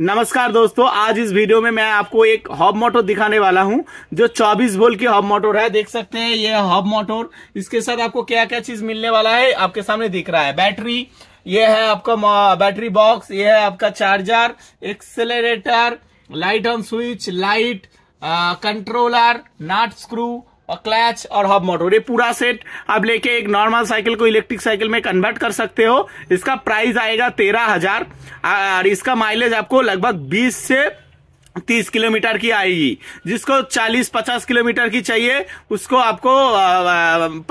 नमस्कार दोस्तों आज इस वीडियो में मैं आपको एक हॉब मोटर दिखाने वाला हूं जो 24 बोल की हॉब मोटर है देख सकते हैं ये हॉब मोटर इसके साथ आपको क्या क्या चीज मिलने वाला है आपके सामने दिख रहा है बैटरी ये है आपका बैटरी बॉक्स ये है आपका charger accelerator light on switch light controller nut screw और क्लैच और हब मोटर ये पूरा सेट आप लेके एक नॉर्मल साइकिल को इलेक्ट्रिक साइकिल में कन्वर्ट कर सकते हो इसका प्राइस आएगा तेरह हजार और इसका माइलेज आपको लगभग बीस से तीस किलोमीटर की आएगी जिसको चालीस पचास किलोमीटर की चाहिए उसको आपको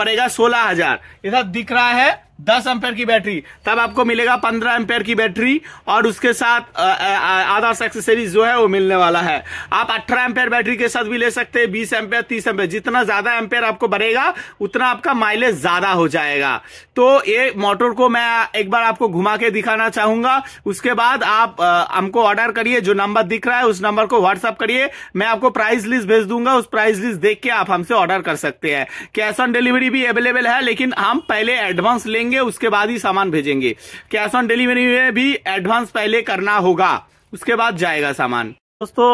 पड़ेगा सोलह हजार ये सब दिख रहा है दस एम्पेयर की बैटरी तब आपको मिलेगा पंद्रह एम्पेयर की बैटरी और उसके साथ आदर्श एक्सेसरीज जो है वो मिलने वाला है आप अठारह एम्पेयर बैटरी के साथ भी ले सकते हैं बीस एम्पेयर तीस एम्पेयर जितना ज्यादा एम्पेयर आपको बढ़ेगा उतना आपका माइलेज ज्यादा हो जाएगा तो ये मोटर को मैं एक बार आपको घुमा के दिखाना चाहूंगा उसके बाद आप हमको ऑर्डर करिए जो नंबर दिख रहा है उस नंबर को व्हाट्सअप करिए मैं आपको प्राइस लिस्ट भेज दूंगा उस प्राइस लिस्ट देख के आप हमसे ऑर्डर कर सकते हैं कैश ऑन डिलीवरी भी अवेलेबल है लेकिन हम पहले एडवांस लेंगे करेंगे उसके बाद ही सामान भेजेंगे कैश ऑन डिलीवरी में भी एडवांस पहले करना होगा उसके बाद जाएगा सामान दोस्तों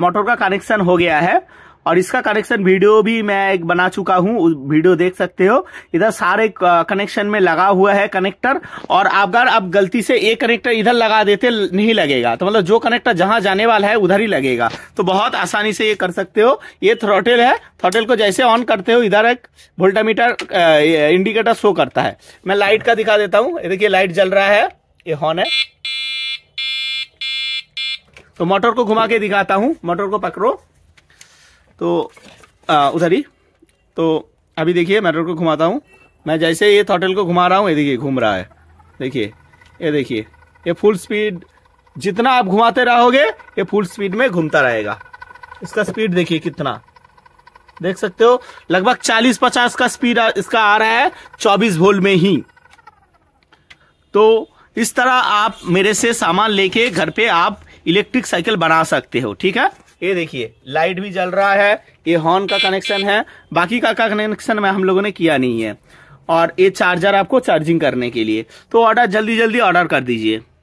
मोटर का कनेक्शन हो गया है और इसका कनेक्शन वीडियो भी मैं एक बना चुका हूँ वीडियो देख सकते हो इधर सारे कनेक्शन में लगा हुआ है कनेक्टर और आप अगर आप गलती से ये कनेक्टर इधर लगा देते नहीं लगेगा तो मतलब जो कनेक्टर जहां जाने वाला है उधर ही लगेगा तो बहुत आसानी से ये कर सकते हो ये थ्रोटेल है थ्रोटेल को जैसे ऑन करते हो इधर एक वोल्टामीटर इंडिकेटर शो करता है मैं लाइट का दिखा देता हूँ देखिए लाइट जल रहा है ये हॉर्न है तो मोटर को घुमा के दिखाता हूँ मोटर को पकड़ो तो उधर ही तो अभी देखिए मैं को घुमाता हूँ मैं जैसे ये थॉटल को घुमा रहा हूँ ये देखिए घूम रहा है देखिए ये देखिए ये फुल स्पीड जितना आप घुमाते रहोगे ये फुल स्पीड में घूमता रहेगा इसका स्पीड देखिए कितना देख सकते हो लगभग 40-50 का स्पीड इसका आ रहा है 24 वोल्ट में ही तो इस तरह आप मेरे से सामान लेके घर पे आप इलेक्ट्रिक साइकिल बना सकते हो ठीक है ये देखिए लाइट भी जल रहा है ये हॉर्न का कनेक्शन है बाकी का का कनेक्शन में हम लोगों ने किया नहीं है और ये चार्जर आपको चार्जिंग करने के लिए तो ऑर्डर जल्दी जल्दी ऑर्डर कर दीजिए